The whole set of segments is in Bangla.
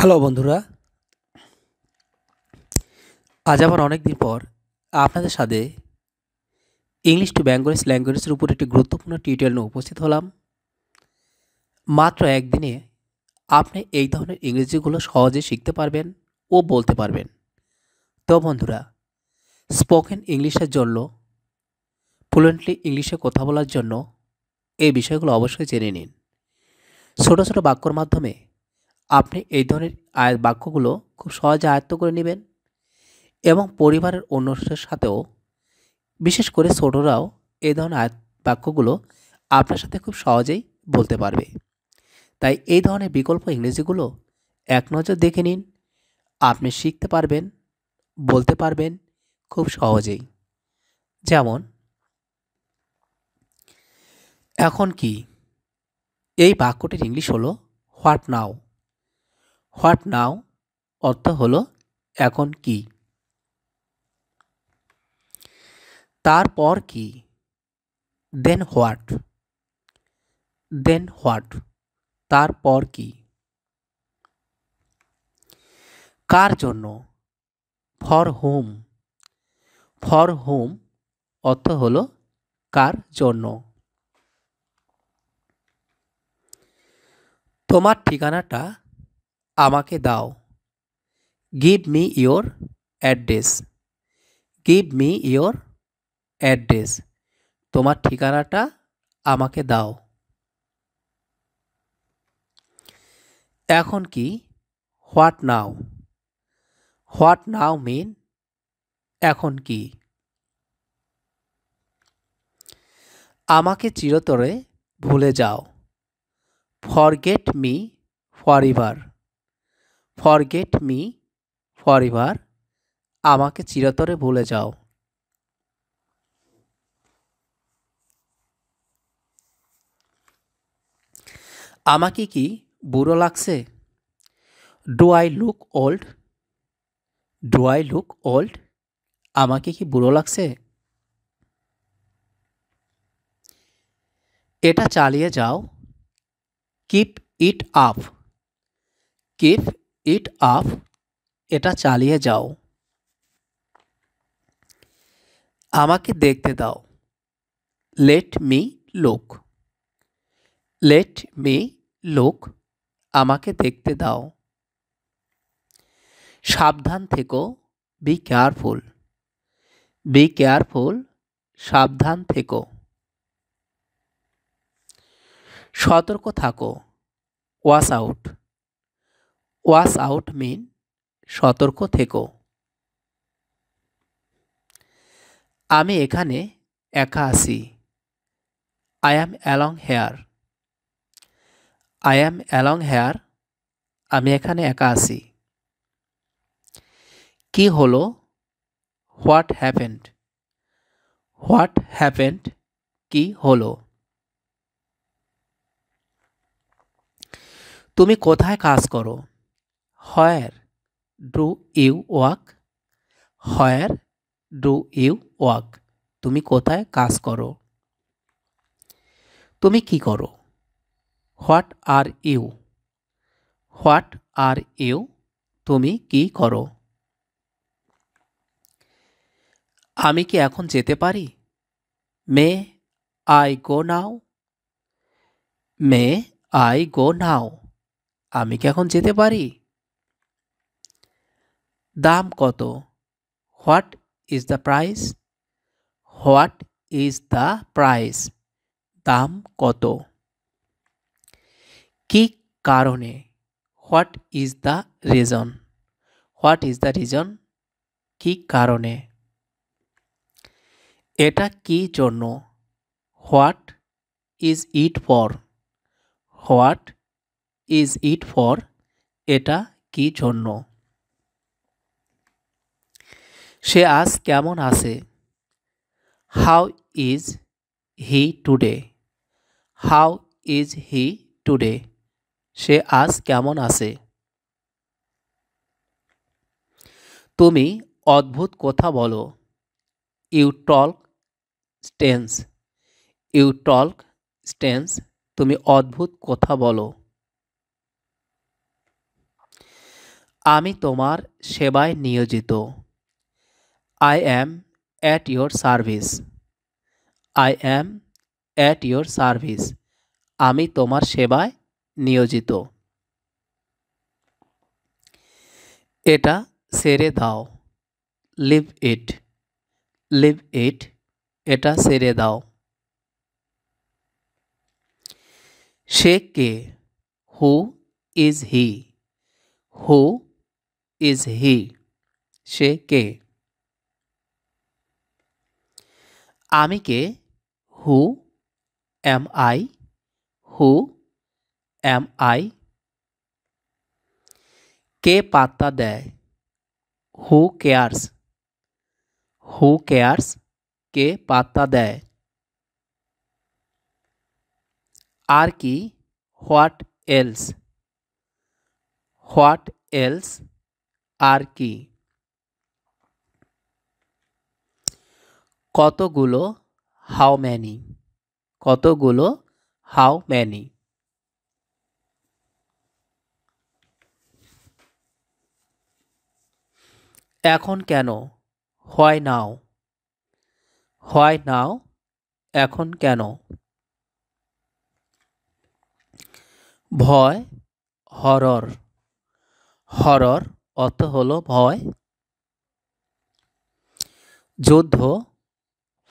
হ্যালো বন্ধুরা আজ আবার অনেক দিন পর আপনাদের সাথে ইংলিশ টু বেঙ্গলিস ল্যাঙ্গুয়েজের উপর একটি গুরুত্বপূর্ণ টিউটোরিয়াল নিয়ে উপস্থিত হলাম মাত্র একদিনে আপনি এই ধরনের ইংরেজিগুলো সহজে শিখতে পারবেন ও বলতে পারবেন তো বন্ধুরা স্পোকেন ইংলিশের জন্য ফ্লুয়েন্টলি ইংলিশে কথা বলার জন্য এই বিষয়গুলো অবশ্যই জেনে নিন ছোটো ছোটো বাক্যর মাধ্যমে আপনি এই ধরনের আয়াত বাক্যগুলো খুব সহজে আয়ত্ত করে নেবেন এবং পরিবারের অন্যদের সাথেও বিশেষ করে ছোটরাও এই ধরনের আয়াত বাক্যগুলো আপনার সাথে খুব সহজেই বলতে পারবে তাই এই ধরনের বিকল্প ইংরেজিগুলো এক নজর দেখে নিন আপনি শিখতে পারবেন বলতে পারবেন খুব সহজেই যেমন এখন কি এই বাক্যটির ইংলিশ হলো হোয়াট নাও হোয়াট নাও অর্থ হলো এখন কি তারপর কি দেন হোয়াট দেন হোয়াট তারপর কি কার জন্য ফর হোম ফর হোম অর্থ হলো কার জন্য তোমার ঠিকানাটা আমাকে দাও give me your address give me your address তোমার ঠিকানাটা আমাকে দাও এখন কি হোয়াট নাও হোয়াট নাও মিন এখন কি আমাকে চিরতরে ভুলে যাও forget me for forget me forever আমাকে চিরতরে ভুলে যাও আমাকে কি বুড়ো লাগছে do I look old do I look old আমাকে কি বুড়ো লাগছে এটা চালিয়ে যাও keep it up keep it up এটা চালিয়ে যাও আমাকে দেখতে দাও let me look let me look আমাকে দেখতে দাও সাবধান থেকো বি কেয়ারফুল বি কেয়ারফুল সাবধান থেকো সতর্ক থাকো wash out watch out mean সতর্ক থেকো আমি এখানে একা আছি I am alone here I am alone here আমি এখানে একা আছি কি হলো হোয়াট হ্যাপেন্ড হোয়াট হ্যাপেন্ড কি হলো তুমি কোথায় কাজ করো where do you work where do you work তুমি কোথায় কাজ করো তুমি কি করো what are you what are you তুমি কি করো আমি কি এখন যেতে পারি may I go now may I go নাও আমি কি এখন যেতে পারি দাম কত what is the price what is the price দাম কত কি কারণে what is the reason what is the reason কি কারণে এটা কি জন্য what is it for what is it for এটা কি জন্য সে আজ কেমন আছে how is he today how is he today সে আজ কেমন আছে তুমি অদ্ভুত কথা বলো you talk strange you talk strange তুমি অদ্ভুত কথা বলো আমি তোমার সেবায় নিয়োজিত I am at your service. I am at your service. আমি তোমার সেবায় নিয়োজিত এটা সেরে দাও লিভ ইট লিভ ইট এটা সেরে দাও সে কে who is he who is he সে কে आमी के who am I who am I के पत्ता दे हु केयर्स हु केयर्स के पत्ता दे आर की व्हाट एल्स व्हाट एल्स आर की কতগুলো হাউ ম্যানি কতগুলো হাউ ম্যানি এখন কেন হয় নাও হয় নাও এখন কেন ভয় হরর হরর অর্থ হলো ভয় যুদ্ধ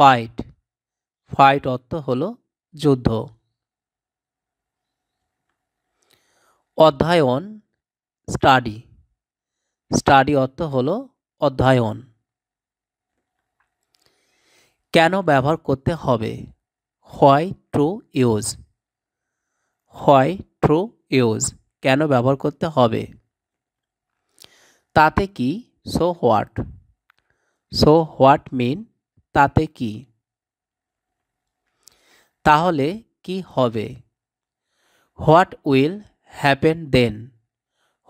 ফাইট ফাইট অর্থ হল যুদ্ধ অধ্যায়ন স্টাডি স্টাডি অর্থ হল অধ্যায়ন কেন ব্যবহার করতে হবে why to use why to use কেন ব্যবহার করতে হবে তাতে কি so what so what mean তাতে কি তাহলে কি হবে what will happen then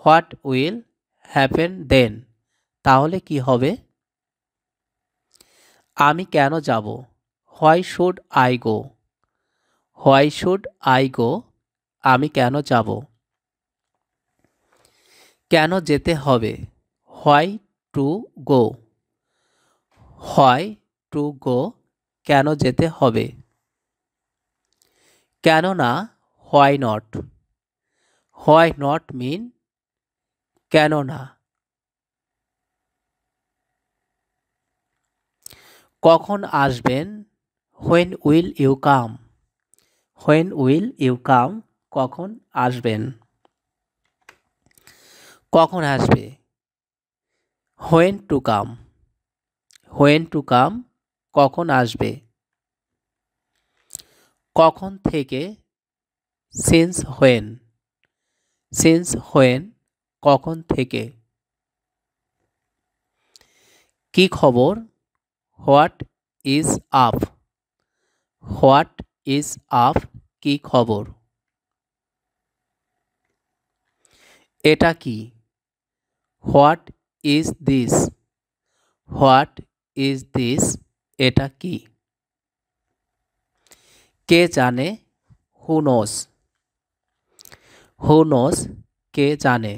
what will happen then তাহলে কি হবে আমি কেন যাব why should I go why should I go আমি কেন যাব কেন যেতে হবে why to go why to go কেন যেতে হবে কেন না হোয়াই নট হোয়াই নট মিন কেন না কখন আসবেন when will you come when will you come কখন আসবেন কখন আসবে when to come when to come কখন আসবে কখন থেকে সিন্স হোয়েন সিন্স হোয়েন কখন থেকে কি খবর what is up what is up কি খবর এটা কি what is this what is this এটা কি কে জানে হু নোস হু কে জানে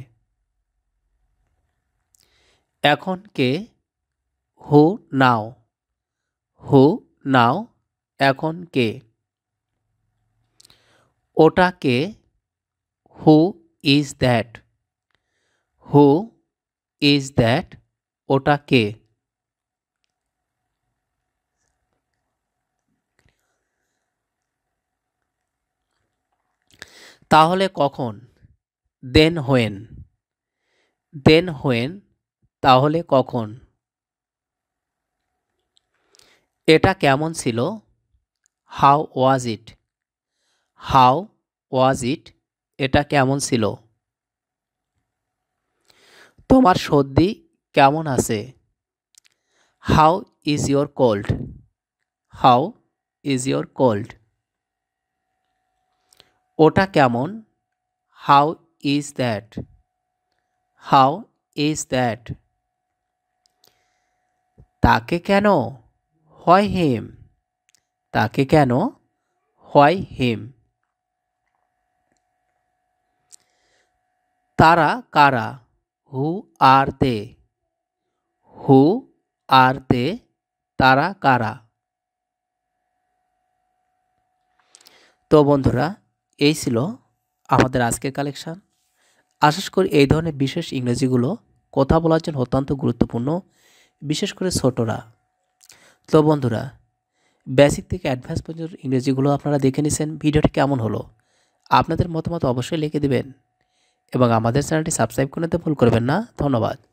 এখন কে হু নাও হু নাও এখন কে ওটা কে who is that who is that ওটা কে তাহলে কখন দেন হোয়েন দেন হোয়েন তাহলে কখন এটা কেমন ছিল how was it how was ইট এটা কেমন ছিল তোমার সর্দি কেমন আছে how is your cold how is your cold ওটা কেমন how is that how is that তাকে কেন হয় হিম তাকে কেন হয় হিম তারা কারা হু আর দে হু আর দে তারা কারা তো বন্ধুরা এই ছিল আমাদের আজকের কালেকশান আশাস করি এই ধরনের বিশেষ ইংরেজিগুলো কথা বলার জন্য অত্যন্ত গুরুত্বপূর্ণ বিশেষ করে ছোটরা তো বন্ধুরা বেসিক থেকে অ্যাডভান্স পর্যন্ত ইংরেজিগুলো আপনারা দেখে নিছেন ভিডিওটি কেমন হলো আপনাদের মতামত অবশ্যই লিখে দেবেন এবং আমাদের চ্যানেলটি সাবস্ক্রাইব করতে ভুল করবেন না ধন্যবাদ